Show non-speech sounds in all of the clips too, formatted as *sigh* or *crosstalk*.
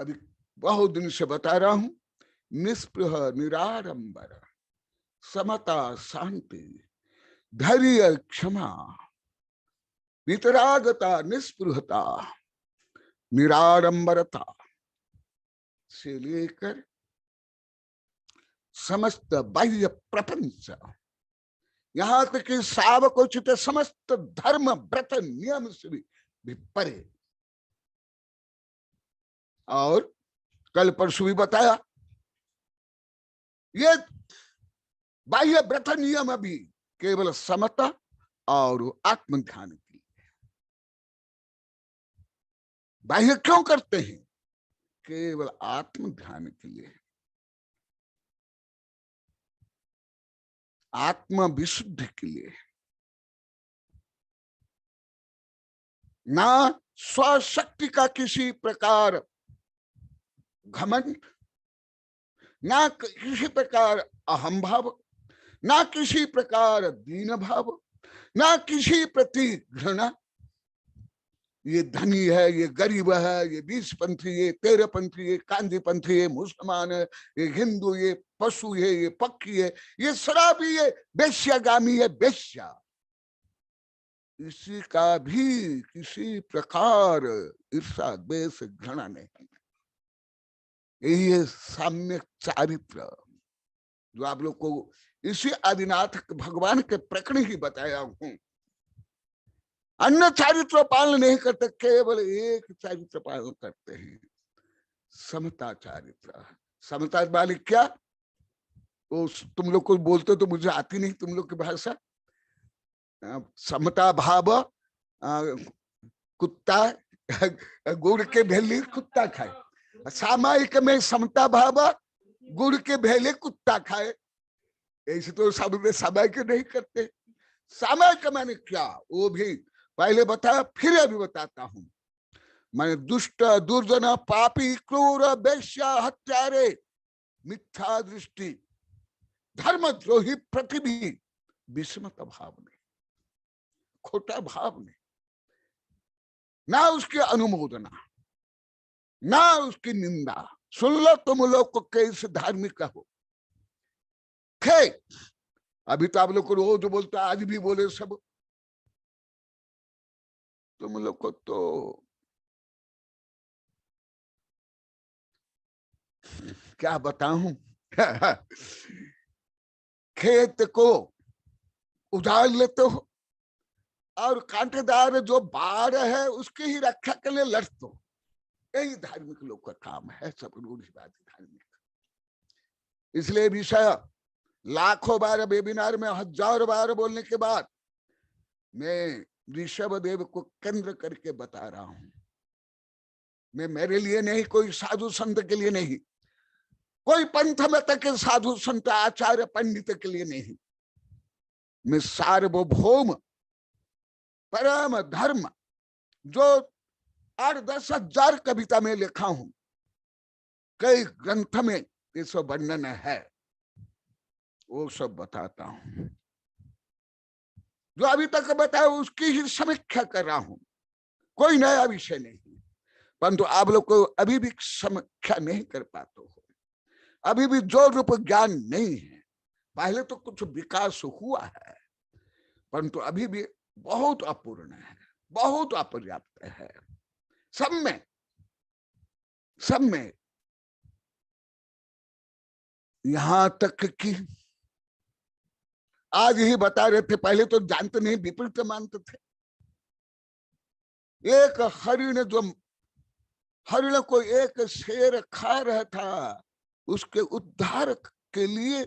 अभी बहुत दिन से बता रहा हूं निस्पृह निरारंबर समता शांति धैर्य क्षमा नितरागता निस्पृहता निरारंबरता से लेकर समस्त बाह्य प्रपंच यहां तक कि सावकोचित समस्त धर्म व्रत नियम से भी परे और कल परसों भी बताया ये बाह्य व्रत नियम अभी केवल समता और आत्म ध्यान की बाह्य क्यों करते हैं केवल आत्म ध्यान के लिए आत्म विशुद्ध के लिए ना स्वशक्ति का किसी प्रकार घमंड ना किसी प्रकार अहम भाव ना किसी प्रकार दीन भाव ना किसी प्रति घृणा ये धनी है ये गरीब है ये बीस पंथी ये तेरह पंथी ये पंथी ये मुसलमान है ये हिंदू ये पशु है ये पक्षी है ये शराबी है बेश्यागामी है बेश्या इसी का भी किसी प्रकार ईर्षा द्वेष घृणा नहीं यही है साम्यक चारित्र जो आप लोग को इसी आदिनाथ भगवान के प्रकरण ही बताया हूं अन्य चारित्र पालन नहीं करते केवल एक चारित्र पालन करते हैं समता चारित्र समता वाली क्या तो तुम लोग को बोलते तो मुझे आती नहीं तुम लोग की भाषा समता भाव कुत्ता *laughs* गुड़ के भेली कुत्ता खाए सामायिक में समता भाव गुड़ के भेले कुत्ता खाए ऐसे तो सब सामायिक नहीं करते सामायिक मैंने क्या वो भी पहले बताया फिर अभी बताता हूं मैंने दुष्ट दुर्जन पापी क्रूर वैश्या हत्यारे मिथ्या दृष्टि धर्म द्रोही प्रतिभी विस्मत भाव ने खोटा भाव ने ना उसके अनुमोदना ना उसकी निंदा सुन लो तुम लोग को कैसे धार्मिक हो खे अभी तो आप लोग को रोज बोलता आज भी बोले सब तुम लोग को तो क्या बताऊ *laughs* खेत को उधार लेते हो और कांटेदार जो बाढ़ है उसकी ही रक्षा के लिए लड़ते हो कई धार्मिक लोग का काम है सब रूढ़िवादी धार्मिक इसलिए विषय लाखों बार वेबिनार में हजार बार बोलने के बाद मैं ऋषभ देव को केंद्र करके बता रहा हूं मैं मेरे लिए नहीं कोई साधु संत के लिए नहीं कोई पंथ मत के साधु संत आचार्य पंडित के लिए नहीं मैं सार्वभौम परम धर्म जो आठ दस हजार कविता में लिखा हूं कई ग्रंथ में इसका वर्णन है वो सब बताता हूं जो अभी तक बताया उसकी ही समीक्षा कर रहा हूं कोई नया विषय नहीं परंतु आप लोग को अभी भी समीक्षा नहीं कर पाते हो अभी भी जो रूप ज्ञान नहीं है पहले तो कुछ विकास हुआ है परंतु अभी भी बहुत अपूर्ण है बहुत अपर्याप्त है सब में सब में यहां तक कि आज ही बता रहे थे पहले तो जानते नहीं विपरीत मानते थे एक हरिण जो हरिण को एक शेर खा रहा था उसके उद्धार के लिए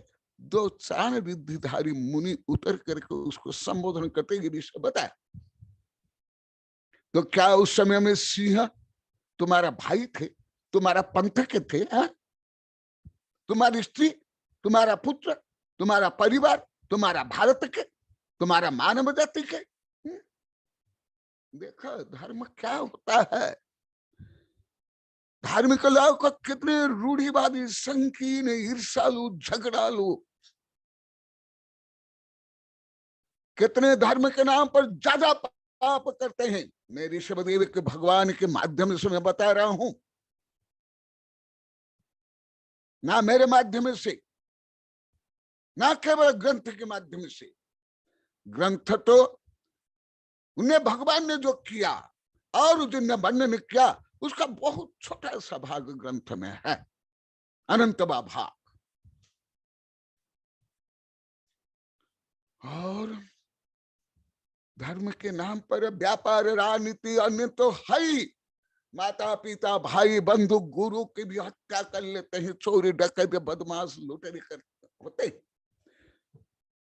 दो चार विधिधारी मुनि उतर करके उसको संबोधन करते विषय बताया तो क्या उस समय में सिंह तुम्हारा भाई थे तुम्हारा पंथ के थे है? हाँ? तुम्हारी स्त्री तुम्हारा पुत्र तुम्हारा परिवार तुम्हारा भारत के तुम्हारा मानव जाति के हाँ? देखो धर्म क्या होता है धार्मिक लोग का कितने रूढ़िवादी संकीर्ण ईर्षालु झगड़ालु कितने धर्म के नाम पर ज्यादा पाप करते हैं मैं ऋषभदेव के भगवान के माध्यम से मैं बता रहा हूं ना मेरे माध्यम से ना केवल ग्रंथ के माध्यम से ग्रंथ तो उन्हें भगवान ने जो किया और जिनने वर्णन किया उसका बहुत छोटा सा भाग ग्रंथ में है अनंत भाग और धर्म के नाम पर व्यापार राजनीति अन्य तो है माता पिता भाई बंधु गुरु की भी हत्या कर लेते हैं चोरी डकैत बदमाश लुटेरी कर होते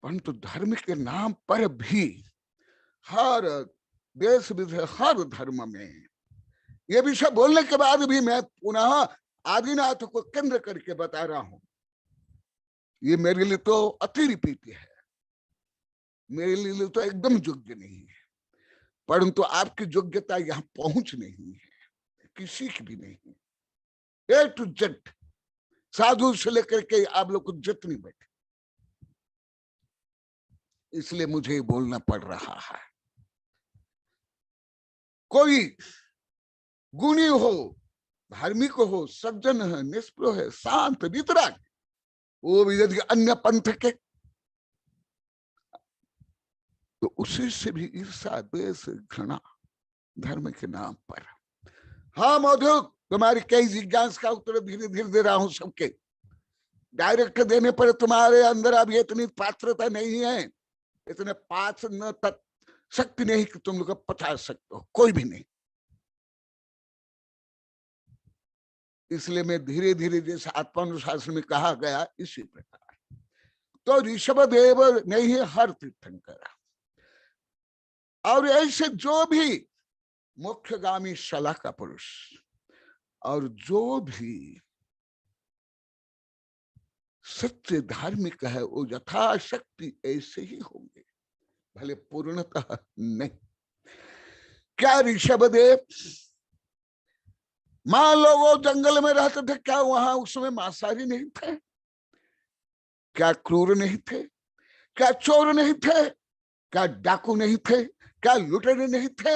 परंतु धर्म के नाम पर भी हर देश विदेश हर धर्म में ये विषय बोलने के बाद भी मैं पुनः आदिनाथ को केंद्र करके बता रहा हूं ये मेरे लिए तो अति रिपीति है मेरे लिए तो एकदम योग्य नहीं है परंतु आपकी योग्यता यहां पहुंच नहीं है किसी की भी नहीं ए टू जेड साधु से लेकर के आप लोग को जत नहीं बैठे इसलिए मुझे बोलना पड़ रहा है कोई गुणी हो धार्मिक हो सज्जन है निष्प्रो है शांत वितराग वो भी यदि अन्य पंथ के तो उसी से भी ईर्षा देश घृणा धर्म के नाम पर हाँ मधु तुम्हारी कई जिज्ञास का उत्तर धीरे धीरे दे रहा हूं सबके डायरेक्ट देने पर तुम्हारे अंदर अभी इतनी पात्रता नहीं है इतने पात्र न तक शक्ति नहीं कि तुम लोग पता सकते हो कोई भी नहीं इसलिए मैं धीरे धीरे जैसे आत्मानुशासन में कहा गया इसी प्रकार तो ऋषभ देव नहीं हर तीर्थंकर और ऐसे जो भी मुख्यगामी सलाह का पुरुष और जो भी सत्य धार्मिक है वो यथाशक्ति ऐसे ही होंगे भले पूर्णतः नहीं क्या ऋषभ मान मां वो जंगल में रहते थे क्या वहां उसमें मांसाहारी नहीं थे क्या क्रूर नहीं थे क्या चोर नहीं थे क्या डाकू नहीं थे क्या लुटेरे नहीं थे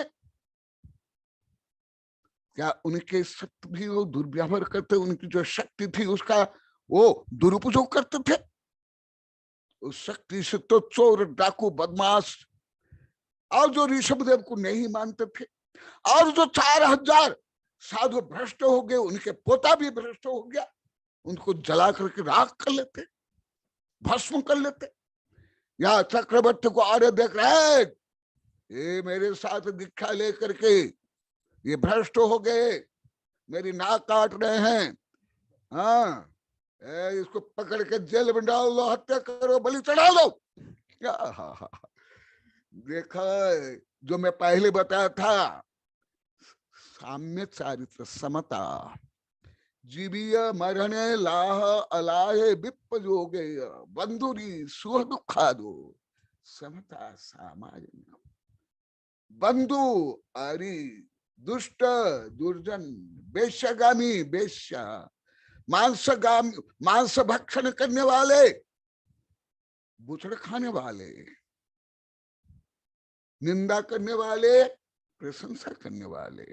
क्या उनके सत्य भी वो दुर्व्यवहार करते उनकी जो शक्ति थी उसका वो दुरुपयोग करते थे उस शक्ति से तो चोर डाकू बदमाश और जो ऋषभदेव को नहीं मानते थे और जो चार हजार साधु भ्रष्ट हो गए उनके पोता भी भ्रष्ट हो गया उनको जला करके राख कर लेते भस्म कर लेते या चक्रवर्ती को आर्य देख रहे ये मेरे साथ दीक्षा लेकर के ये भ्रष्ट हो गए मेरी नाक काट रहे हैं हाँ इसको पकड़ के जेल में डाल दो हत्या करो बलि चढ़ा दो देखा जो मैं पहले बताया था साम्य चारित्र समता जीवीय मरने लाह अलाहे विपयोगे बंधुरी सुह दुखा दो समता सामाजिक बंधु आरी दुष्ट दुर्जन बेशगामी बेश मांसगामी मांस भक्षण करने वाले बुछड़ खाने वाले निंदा करने वाले प्रशंसा करने वाले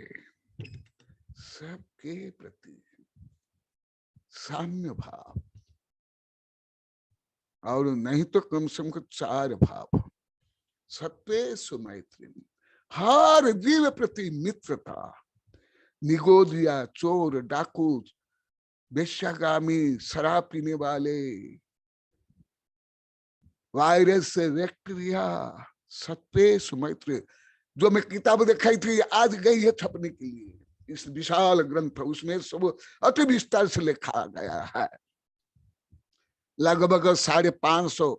सबके प्रति साम्य भाव और नहीं तो कम से कम चार भाव सत्वे सुमैत्री हर जीव प्रति मित्र था निगोदिया चोर डाकू वेश्यागामी शराब पीने वाले वायरस से बैक्टीरिया सत्य सुमित्र जो मैं किताब दिखाई थी आज गई है छपने के लिए इस विशाल ग्रंथ उसमें सब अति विस्तार से लिखा गया है लगभग साढ़े पांच सौ